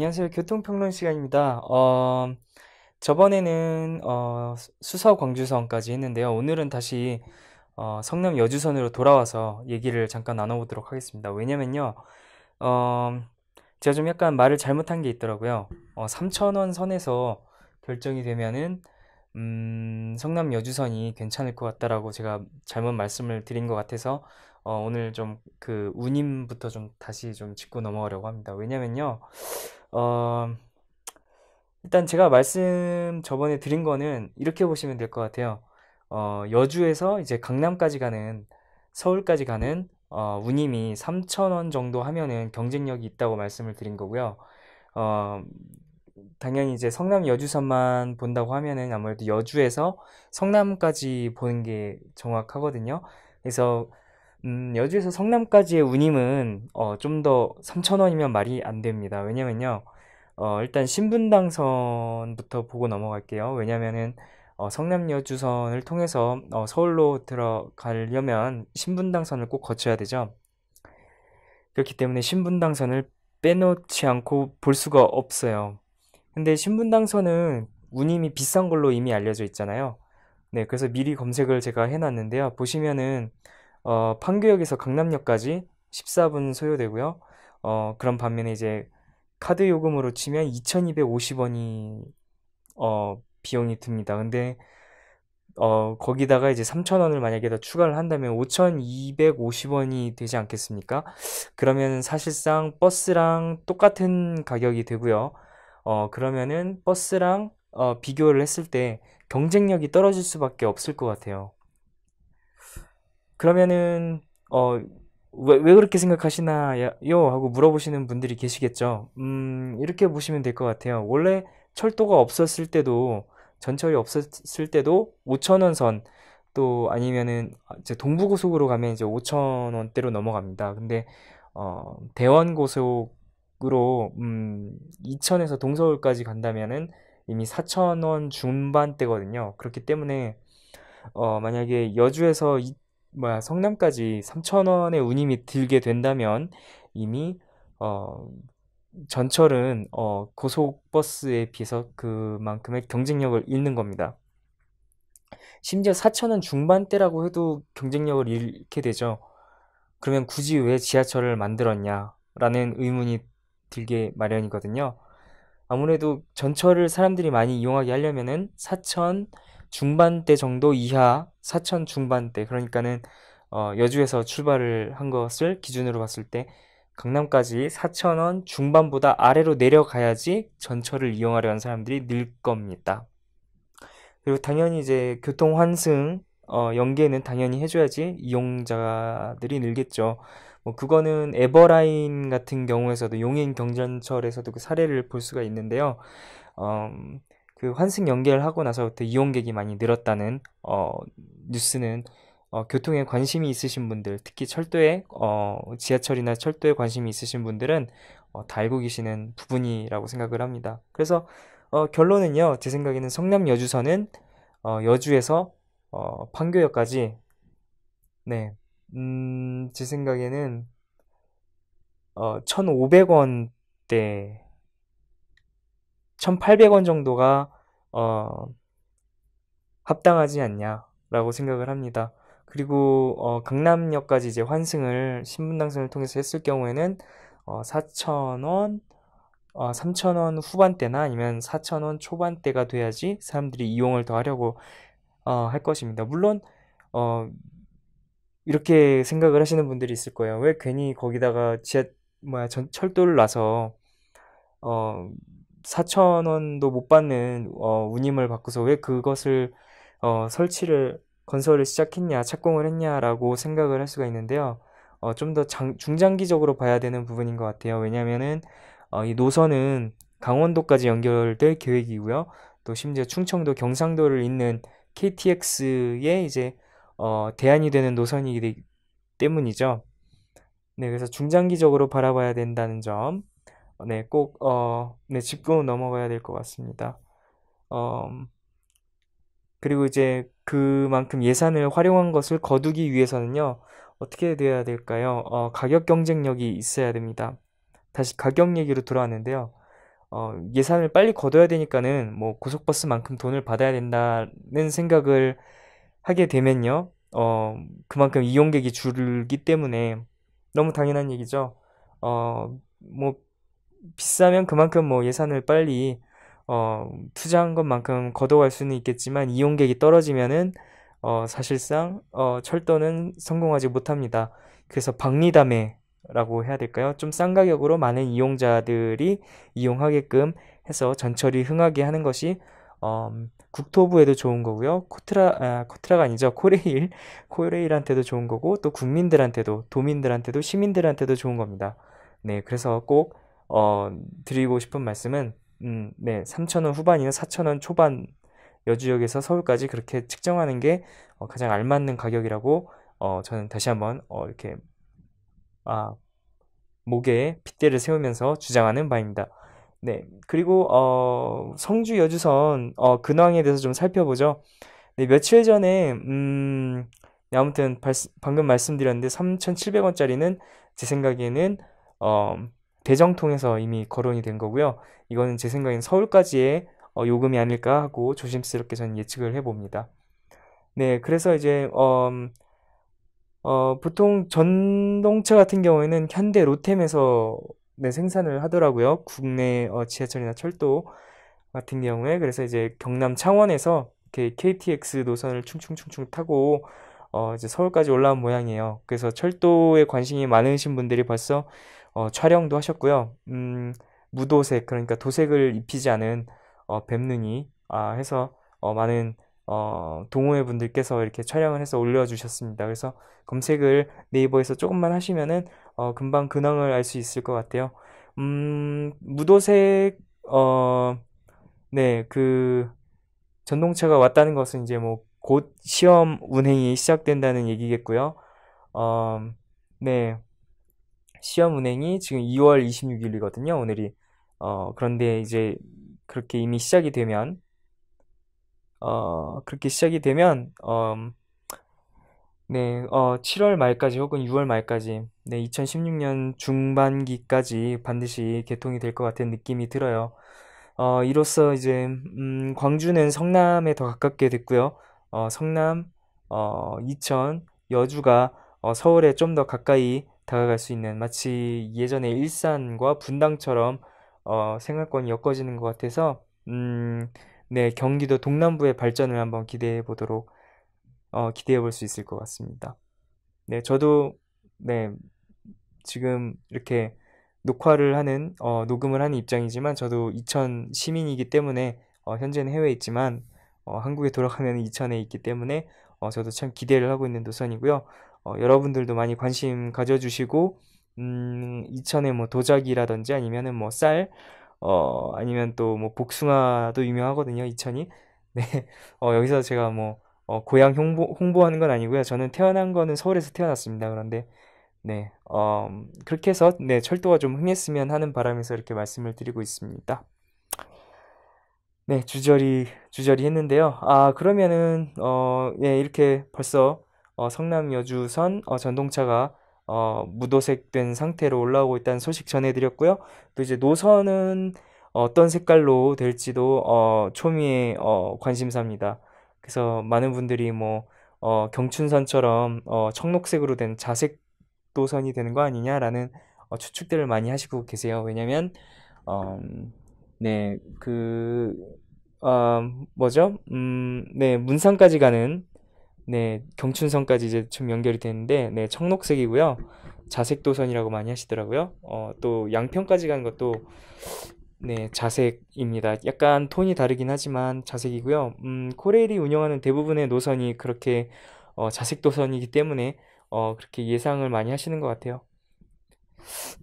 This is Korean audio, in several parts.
안녕하세요. 교통평론 시간입니다. 어, 저번에는 어, 수서 광주선까지 했는데요. 오늘은 다시 어, 성남 여주선으로 돌아와서 얘기를 잠깐 나눠보도록 하겠습니다. 왜냐면요. 어, 제가 좀 약간 말을 잘못한 게 있더라고요. 어, 3천원 선에서 결정이 되면은 음, 성남 여주선이 괜찮을 것 같다라고 제가 잘못 말씀을 드린 것 같아서 어, 오늘 좀 그 운임부터 좀 다시 좀 짚고 넘어가려고 합니다. 왜냐면요. 어, 일단 제가 말씀 저번에 드린 거는 이렇게 보시면 될 것 같아요. 어, 여주에서 이제 강남까지 가는 서울까지 가는 어, 운임이 3,000원 정도 하면은 경쟁력이 있다고 말씀을 드린 거고요. 어, 당연히 이제 성남 여주선만 본다고 하면은 아무래도 여주에서 성남까지 보는 게 정확하거든요. 그래서 음, 여주에서 성남까지의 운임은 어, 좀 더 3,000원이면 말이 안 됩니다. 왜냐면요. 어, 일단 신분당선부터 보고 넘어갈게요. 왜냐면은 어, 성남여주선을 통해서 어, 서울로 들어가려면 신분당선을 꼭 거쳐야 되죠. 그렇기 때문에 신분당선을 빼놓지 않고 볼 수가 없어요. 근데 신분당선은 운임이 비싼 걸로 이미 알려져 있잖아요. 네, 그래서 미리 검색을 제가 해놨는데요. 보시면은 어, 판교역에서 강남역까지 14분 소요되고요. 어, 그런 반면에 이제 카드 요금으로 치면 2,250원이 어, 비용이 듭니다. 근데 어, 거기다가 이제 3,000원을 만약에 더 추가를 한다면 5,250원이 되지 않겠습니까? 그러면 사실상 버스랑 똑같은 가격이 되고요. 어, 그러면은 버스랑 어, 비교를 했을 때 경쟁력이 떨어질 수밖에 없을 것 같아요. 그러면은 어, 왜, 왜 그렇게 생각하시나요? 하고 물어보시는 분들이 계시겠죠. 음, 이렇게 보시면 될 것 같아요. 원래 철도가 없었을 때도, 전철이 없었을 때도 5천원 선, 또 아니면은 아, 이제 동부고속으로 가면 이제 5천원대로 넘어갑니다. 근데, 어, 대원고속으로, 음, 이천에서 동서울까지 간다면은 이미 4천원 중반대거든요. 그렇기 때문에, 어, 만약에 여주에서 뭐야 성남까지 3,000원의 운임이 들게 된다면 이미 어 전철은 어 고속버스에 비해서 그만큼의 경쟁력을 잃는 겁니다. 심지어 4,000원 중반대라고 해도 경쟁력을 잃게 되죠. 그러면 굳이 왜 지하철을 만들었냐라는 의문이 들게 마련이거든요. 아무래도 전철을 사람들이 많이 이용하게 하려면은 4,000 중반대 정도 이하 4천 중반대 그러니까는 어, 여주에서 출발을 한 것을 기준으로 봤을 때 강남까지 4천원 중반보다 아래로 내려가야지 전철을 이용하려 는 사람들이 늘 겁니다. 그리고 당연히 이제 교통 환승 어, 연계는 당연히 해줘야지 이용자들이 늘겠죠. 뭐 그거는 에버라인 같은 경우에서도 용인 경전철에서도 그 사례를 볼 수가 있는데요. 어, 그 환승 연기를 하고 나서부터 이용객이 많이 늘었다는 어, 뉴스는 어, 교통에 관심이 있으신 분들, 특히 철도에 어, 지하철이나 철도에 관심이 있으신 분들은 어, 다 알고 계시는 부분이라고 생각을 합니다. 그래서 어, 결론은요, 제 생각에는 성남 여주선은 어, 여주에서 어, 판교역까지 네, 음, 제 생각에는 어, 1,500원대 1,800원 정도가 어, 합당하지 않냐라고 생각을 합니다. 그리고 어, 강남역까지 이제 환승을 신분당선을 통해서 했을 경우에는 어, 4,000원, 어, 3,000원 후반대나 아니면 4,000원 초반대가 돼야지 사람들이 이용을 더 하려고 어, 할 것입니다. 물론 어, 이렇게 생각을 하시는 분들이 있을 거예요. 왜 괜히 거기다가 지하 뭐야 전, 철도를 놔서 어, 4천 원도 못 받는 어, 운임을 받고서 왜 그것을 어, 설치를 건설을 시작했냐 착공을 했냐라고 생각을 할 수가 있는데요. 어, 좀더 중장기적으로 봐야 되는 부분인 것 같아요. 왜냐하면은 어, 이 노선은 강원도까지 연결될 계획이고요. 또 심지어 충청도, 경상도를 잇는 KTX의 이제 어, 대안이 되는 노선이기 때문이죠. 네, 그래서 중장기적으로 바라봐야 된다는 점. 네, 꼭, 어, 네, 짚고 넘어가야 될 것 같습니다. 어, 그리고 이제 그만큼 예산을 활용한 것을 거두기 위해서는요, 어떻게 돼야 될까요? 어, 가격 경쟁력이 있어야 됩니다. 다시 가격 얘기로 돌아왔는데요. 어, 예산을 빨리 거둬야 되니까는 뭐 고속버스만큼 돈을 받아야 된다는 생각을 하게 되면요. 어, 그만큼 이용객이 줄기 때문에 너무 당연한 얘기죠. 어, 뭐 비싸면 그만큼 뭐 예산을 빨리 어, 투자한 것만큼 거둬갈 수는 있겠지만 이용객이 떨어지면은 어, 사실상 어, 철도는 성공하지 못합니다. 그래서 박리담에라고 해야 될까요? 좀 싼 가격으로 많은 이용자들이 이용하게끔 해서 전철이 흥하게 하는 것이 어, 국토부에도 좋은 거고요. 코트라 아, 코트라가 아니죠. 코레일 코레일한테도 좋은 거고 또 국민들한테도 도민들한테도 시민들한테도 좋은 겁니다. 네, 그래서 꼭 어, 드리고 싶은 말씀은 음, 네, 3,000원 후반이나 4,000원 초반 여주역에서 서울까지 그렇게 측정하는 게 어, 가장 알맞는 가격이라고 어, 저는 다시 한번 어, 이렇게 아, 목에 빗대를 세우면서 주장하는 바입니다. 네, 그리고 어, 성주 여주선 어, 근황에 대해서 좀 살펴보죠. 네, 며칠 전에 음, 네, 아무튼 발, 방금 말씀드렸는데 3,700원짜리는 제 생각에는 어, 대정통에서 이미 거론이 된 거고요. 이거는 제 생각엔 서울까지의 어, 요금이 아닐까 하고 조심스럽게 저는 예측을 해봅니다. 네, 그래서 이제 어, 어, 보통 전동차 같은 경우에는 현대 로템에서 네, 생산을 하더라고요. 국내 어, 지하철이나 철도 같은 경우에 그래서 이제 경남 창원에서 이렇게 KTX 노선을 충충충충 타고 어, 이제 서울까지 올라온 모양이에요. 그래서 철도에 관심이 많으신 분들이 벌써 어, 촬영도 하셨고요. 음, 무도색 그러니까 도색을 입히지 않은 어, 뱀눈이 아, 해서 어, 많은 어, 동호회 분들께서 이렇게 촬영을 해서 올려주셨습니다. 그래서 검색을 네이버에서 조금만 하시면은 어, 금방 근황을 알 수 있을 것 같아요. 음, 무도색 어, 네, 그 전동차가 왔다는 것은 이제 뭐 곧 시험 운행이 시작된다는 얘기겠고요. 어, 네. 시험 운행이 지금 2월 26일이거든요. 오늘이. 어, 그런데 이제 그렇게 이미 시작이 되면, 어, 그렇게 시작이 되면, 어, 네, 어, 7월 말까지 혹은 6월 말까지, 네, 2016년 중반기까지 반드시 개통이 될 것 같은 느낌이 들어요. 어, 이로써 이제, 음, 광주는 성남에 더 가깝게 됐고요. 어, 성남, 어, 이천, 여주가 어, 서울에 좀 더 가까이 다가갈 수 있는 마치 예전의 일산과 분당처럼 어, 생활권이 엮어지는 것 같아서 음, 네 경기도 동남부의 발전을 한번 기대해 보도록 어, 기대해 볼 수 있을 것 같습니다. 네 저도 네 지금 이렇게 녹화를 하는 어, 녹음을 하는 입장이지만 저도 이천 시민이기 때문에 어, 현재는 해외에 있지만 어, 한국에 돌아가면 이천에 있기 때문에 어, 저도 참 기대를 하고 있는 노선이고요. 어, 여러분들도 많이 관심 가져주시고 음, 이천에 뭐 도자기라든지 아니면은 뭐 쌀, 어, 아니면 또 뭐 복숭아도 유명하거든요, 이천이. 네, 어, 여기서 제가 뭐, 어, 고향 홍보, 홍보하는 건 아니고요. 저는 태어난 거는 서울에서 태어났습니다. 그런데, 네, 어, 음, 그렇게 해서, 네, 철도가 좀 흥했으면 하는 바람에서 이렇게 말씀을 드리고 있습니다. 네, 주저리, 주저리 했는데요. 아, 그러면은, 어, 예, 이렇게 벌써 어, 성남 여주선 어, 전동차가 어, 무도색된 상태로 올라오고 있다는 소식 전해드렸고요. 또 이제 노선은 어떤 색깔로 될지도 어, 초미의 어, 관심사입니다. 그래서 많은 분들이 뭐 어, 경춘선처럼 어, 청록색으로 된 자색 노선이 되는 거 아니냐라는 어, 추측들을 많이 하시고 계세요. 왜냐면 하 어, 네그 어, 뭐죠? 음, 네문상까지 가는 네, 경춘선까지 이제 좀 연결이 되는데, 네, 청록색이고요. 자색 도선이라고 많이 하시더라고요. 어, 또 양평까지 간 것도 네, 자색입니다. 약간 톤이 다르긴 하지만 자색이고요. 음, 코레일이 운영하는 대부분의 노선이 그렇게 어, 자색 도선이기 때문에 어, 그렇게 예상을 많이 하시는 것 같아요.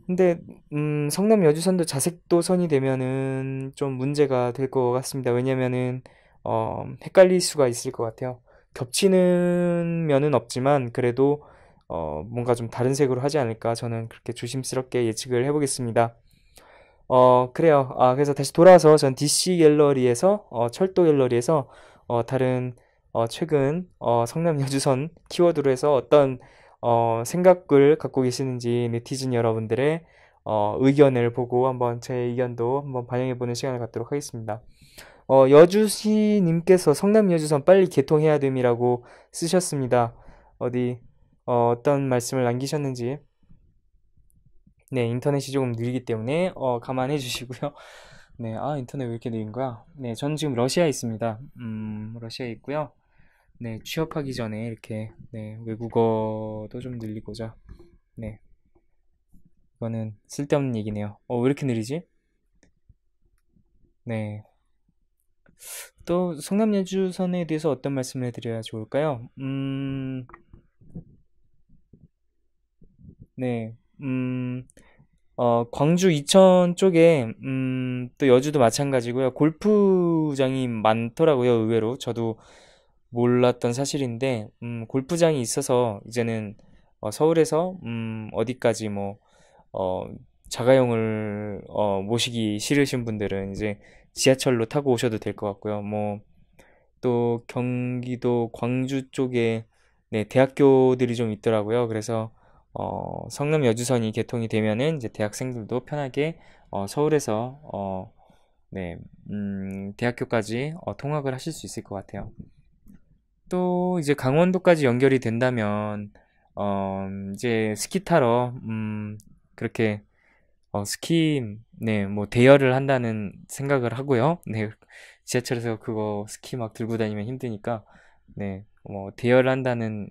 근데 음, 성남 여주선도 자색 도선이 되면은 좀 문제가 될 것 같습니다. 왜냐면은 어, 헷갈릴 수가 있을 것 같아요. 겹치는 면은 없지만 그래도 어, 뭔가 좀 다른 색으로 하지 않을까 저는 그렇게 조심스럽게 예측을 해보겠습니다. 어, 그래요. 아, 그래서 다시 돌아와서 전 DC 갤러리에서, 어, 철도 갤러리에서, 어, 다른, 어, 최근, 어, 성남 여주선 키워드로 해서 어떤, 어, 생각을 갖고 계시는지 네티즌 여러분들의, 어, 의견을 보고 한번 제 의견도 한번 반영해보는 시간을 갖도록 하겠습니다. 어, 여주시님께서 성남 여주선 빨리 개통해야 됨이라고 쓰셨습니다. 어디 어, 떤 말씀을 남기셨는지 네 인터넷이 조금 느리기 때문에 어, 감안해 주시고요. 네, 아 인터넷 왜 이렇게 느린 거야? 네, 전 지금 러시아에 있습니다. 음, 러시아에 있고요. 네, 취업하기 전에 이렇게 네 외국어도 좀 늘리고자 네 이거는 쓸데없는 얘기네요. 어 왜 이렇게 느리지? 네, 또 성남 연주선에 대해서 어떤 말씀을 드려야 좋을까요? 음, 네, 음, 어, 광주 이천 쪽에 음, 또 여주도 마찬가지고요. 골프장이 많더라고요. 의외로 저도 몰랐던 사실인데 음, 골프장이 있어서 이제는 어, 서울에서 음, 어디까지 뭐 어, 자가용을 어, 모시기 싫으신 분들은 이제 지하철로 타고 오셔도 될 것 같고요. 뭐 또 경기도 광주 쪽에 네, 대학교들이 좀 있더라고요. 그래서 어, 성남 여주선이 개통이 되면은 이제 대학생들도 편하게 어, 서울에서 어, 네, 음, 대학교까지 어, 통학을 하실 수 있을 것 같아요. 또 이제 강원도까지 연결이 된다면 어, 이제 스키 타러 음, 그렇게 어, 스킨 네뭐 대여를 한다는 생각을 하고요. 네 지하철에서 그거 스키 막 들고 다니면 힘드니까 네뭐 대여를 한다는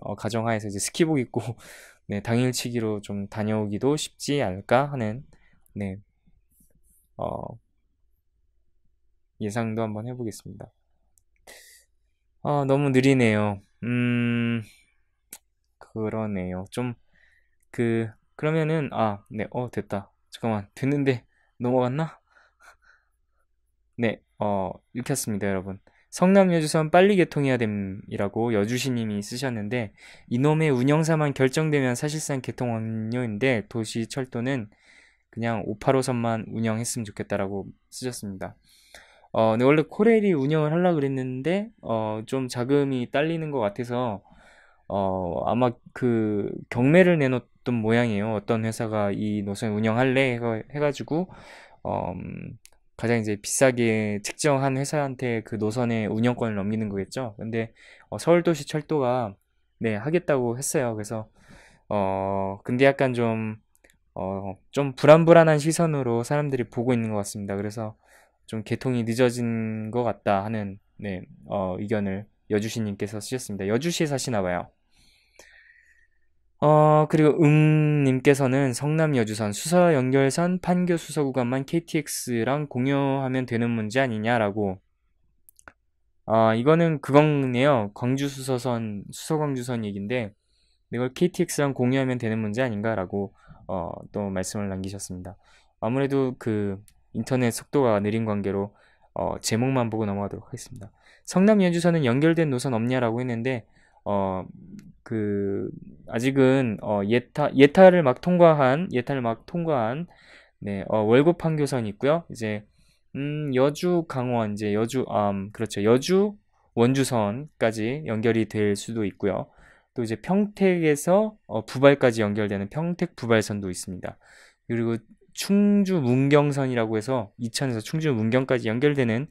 어, 가정하에서 이제 스키복 입고 네 당일치기로 좀 다녀오기도 쉽지 않을까 하는 네 어, 예상도 한번 해보겠습니다. 아, 너무 느리네요. 음, 그러네요. 좀, 그, 그러면은 아, 네, 어 됐다. 잠깐만 됐는데 넘어갔나? 네, 어 읽혔습니다, 여러분. 성남 여주선 빨리 개통해야 됨이라고 여주시님이 쓰셨는데 이놈의 운영사만 결정되면 사실상 개통 완료인데 도시 철도는 그냥 585선만 운영했으면 좋겠다라고 쓰셨습니다. 어, 네, 원래 코레일이 운영을 하려고 그랬는데 어, 좀 자금이 딸리는 것 같아서 어, 아마 그 경매를 내놓던 모양이에요. 어떤 회사가 이 노선 을 운영할래 해가지고 어, 가장 이제 비싸게 측정한 회사한테 그 노선의 운영권을 넘기는 거겠죠. 근데 어, 서울도시 철도가 네 하겠다고 했어요. 그래서 어 근데 약간 좀 어, 좀 불안불안한 시선으로 사람들이 보고 있는 것 같습니다. 그래서 좀 개통이 늦어진 것 같다 하는 네, 어, 의견을 여주시님께서 쓰셨습니다. 여주시에 사시나 봐요. 어, 그리고 응님께서는 성남여주선 수서 연결선 판교 수서 구간만 KTX랑 공유하면 되는 문제 아니냐라고. 아, 이거는 그건네요. 광주 수서선, 수서 광주선 얘긴데 이걸 KTX랑 공유하면 되는 문제 아닌가라고, 어, 또 말씀을 남기셨습니다. 아무래도 그 인터넷 속도가 느린 관계로, 어, 제목만 보고 넘어가도록 하겠습니다. 성남여주선은 연결된 노선 없냐라고 했는데, 어, 그, 아직은, 어, 예타, 예타를 막 통과한, 예타를 막 통과한, 네, 어, 월급 판교선이 있고요 이제, 음, 여주 강원, 이제 여주, 음, 그렇죠. 여주 원주선까지 연결이 될 수도 있고요. 또 이제 평택에서 어, 부발까지 연결되는 평택 부발선도 있습니다. 그리고 충주 문경선이라고 해서 이천에서 충주 문경까지 연결되는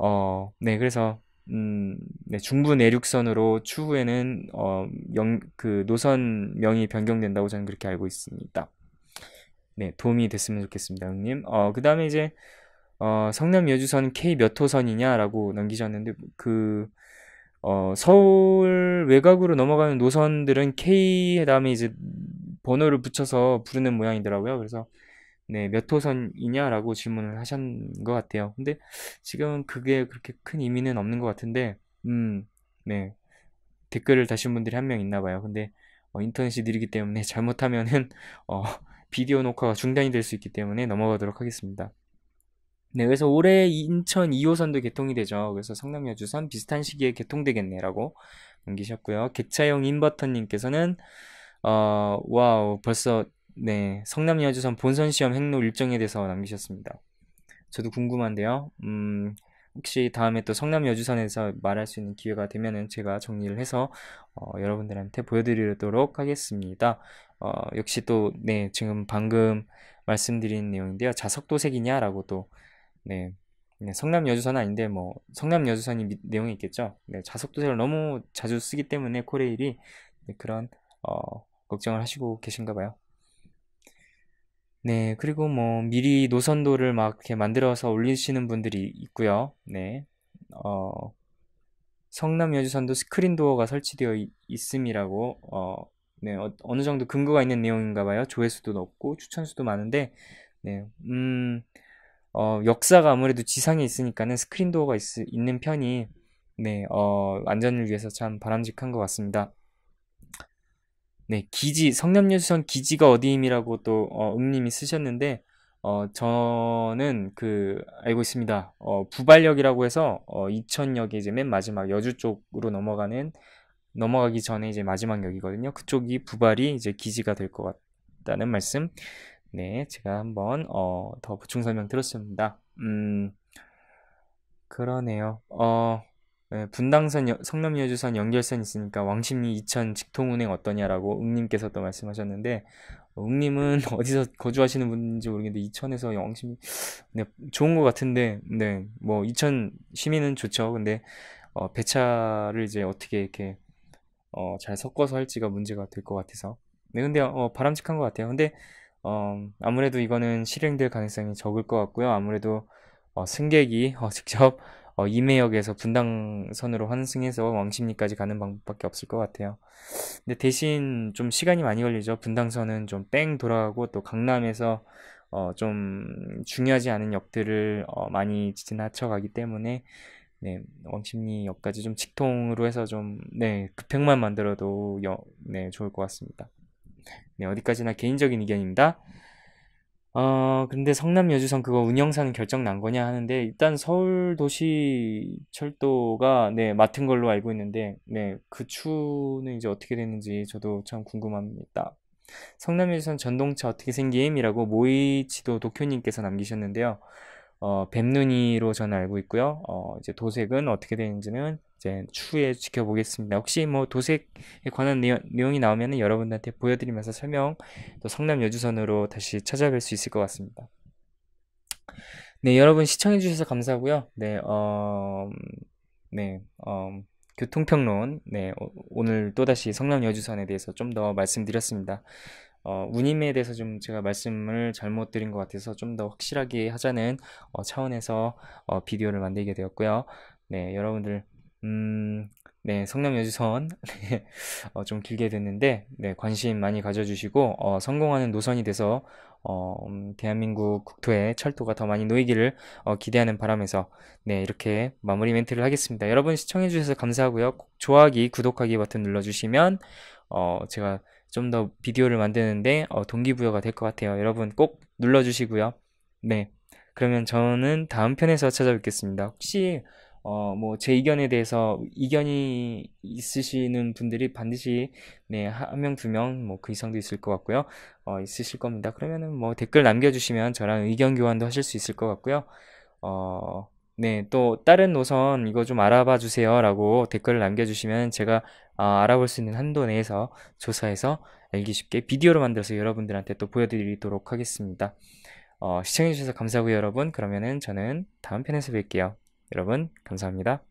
어, 네, 그래서 음, 네, 중부 내륙선으로 추후에는 어, 영, 그 노선명이 변경된다고 저는 그렇게 알고 있습니다. 네, 도움이 됐으면 좋겠습니다, 형님. 어, 그 다음에 이제 어, 성남 여주선 K 몇 호선이냐라고 넘기셨는데 그 어, 서울 외곽으로 넘어가는 노선들은 K 다음에 이제 번호를 붙여서 부르는 모양이더라고요. 그래서 네, 몇 호선이냐라고 질문을 하신 것 같아요. 근데 지금 그게 그렇게 큰 의미는 없는 것 같은데, 음, 네. 댓글을 다신 분들이 한 명 있나 봐요. 근데 어, 인터넷이 느리기 때문에 잘못하면은 어, 비디오 녹화가 중단이 될 수 있기 때문에 넘어가도록 하겠습니다. 네, 그래서 올해 인천 2호선도 개통이 되죠. 그래서 성남여주선 비슷한 시기에 개통되겠네라고 옮기셨고요 객차용 인버터님께서는 어, 와우, 벌써 네, 성남 여주선 본선 시험 행로 일정에 대해서 남기셨습니다. 저도 궁금한데요. 음, 혹시 다음에 또 성남 여주선에서 말할 수 있는 기회가 되면은 제가 정리를 해서 어, 여러분들한테 보여드리도록 하겠습니다. 어, 역시 또 네, 지금 방금 말씀드린 내용인데요. 자석 도색이냐라고 또 네, 네, 성남 여주선 아닌데 뭐 성남 여주선이 미, 내용이 있겠죠. 네, 자석 도색을 너무 자주 쓰기 때문에 코레일이 네, 그런 어, 걱정을 하시고 계신가 봐요. 네, 그리고 뭐 미리 노선도를 막 이렇게 만들어서 올리시는 분들이 있고요. 네, 어, 성남 여주선도 스크린 도어가 설치되어 있, 있음이라고 어, 네, 어, 느 정도 근거가 있는 내용인가 봐요. 조회수도 높고 추천수도 많은데, 네, 음, 어, 역사가 아무래도 지상에 있으니까는 스크린 도어가 있, 있는 편이 네, 어, 안전을 위해서 참 바람직한 것 같습니다. 네, 기지, 성남유수선 기지가 어디임이라고 또, 어, 음님이 쓰셨는데, 어, 저는 그, 알고 있습니다. 어, 부발역이라고 해서, 어, 이천역에 이제 맨 마지막 여주 쪽으로 넘어가는, 넘어가기 전에 이제 마지막 역이거든요. 그쪽이 부발이 이제 기지가 될 것 같다는 말씀. 네, 제가 한번, 어, 더 보충 설명 들었습니다. 음, 그러네요. 어, 예, 분당선 성남여주선 연결선 있으니까 왕십리 이천 직통운행 어떠냐라고 응님께서 또 말씀하셨는데 응님은 어디서 거주하시는 분인지 모르겠는데 이천에서 왕십리 네, 좋은 것 같은데 네뭐 이천 시민은 좋죠 근데 어, 배차를 이제 어떻게 이렇게 어, 잘 섞어서 할지가 문제가 될 것 같아서 네 근데 어, 바람직한 것 같아요 근데 어, 아무래도 이거는 실행될 가능성이 적을 것 같고요 아무래도 어, 승객이 어, 직접 어, 임해역에서 분당선으로 환승해서 왕십리까지 가는 방법밖에 없을 것 같아요. 근데 대신 좀 시간이 많이 걸리죠. 분당선은 좀 뺑 돌아가고 또 강남에서 어, 좀 중요하지 않은 역들을 어, 많이 지나쳐가기 때문에 네, 왕십리역까지 좀 직통으로 해서 좀 네, 급행만 만들어도 여, 네, 좋을 것 같습니다. 네, 어디까지나 개인적인 의견입니다. 어, 근데 성남 여주선 그거 운영상 결정 난 거냐 하는데 일단 서울 도시 철도가 네, 맡은 걸로 알고 있는데 네, 그 추는 이제 어떻게 되는지 저도 참 궁금합니다. 성남 여주선 전동차 어떻게 생김이라고 모이치도 도쿄님께서 남기셨는데요. 어, 뱀눈이로 저는 알고 있고요. 어, 이제 도색은 어떻게 되는지는 이제 추후에 지켜보겠습니다. 혹시 뭐 도색에 관한 내용, 이 나오면 여러분들한테 보여드리면서 설명 또 성남 여주선으로 다시 찾아뵐 수 있을 것 같습니다. 네, 여러분 시청해주셔서 감사하고요. 네, 어, 네, 어, 교통평론, 네, 오늘 또다시 성남 여주선에 대해서 좀 더 말씀드렸습니다. 어, 운임에 대해서 좀 제가 말씀을 잘못 드린 것 같아서 좀 더 확실하게 하자는 어, 차원에서 어, 비디오를 만들게 되었고요. 네, 여러분들 음, 네, 성남 여주선. 네, 어, 좀 길게 됐는데, 네, 관심 많이 가져주시고, 어, 성공하는 노선이 돼서, 어, 음, 대한민국 국토에 철도가 더 많이 놓이기를 어, 기대하는 바람에서, 네, 이렇게 마무리 멘트를 하겠습니다. 여러분 시청해주셔서 감사하고요. 좋아하기, 구독하기 버튼 눌러주시면, 어, 제가 좀 더 비디오를 만드는데, 어, 동기부여가 될 것 같아요. 여러분 꼭 눌러주시고요. 네. 그러면 저는 다음 편에서 찾아뵙겠습니다. 혹시, 어, 뭐, 제 의견에 대해서 이견이 있으시는 분들이 반드시, 네, 한 명, 두 명, 뭐, 그 이상도 있을 것 같고요. 어, 있으실 겁니다. 그러면은 뭐, 댓글 남겨주시면 저랑 의견 교환도 하실 수 있을 것 같고요. 어, 네, 또, 다른 노선 이거 좀 알아봐 주세요. 라고 댓글을 남겨주시면 제가 아, 알아볼 수 있는 한도 내에서 조사해서 알기 쉽게 비디오로 만들어서 여러분들한테 또 보여드리도록 하겠습니다. 어, 시청해주셔서 감사하고요, 여러분. 그러면은 저는 다음 편에서 뵐게요. 여러분 감사합니다.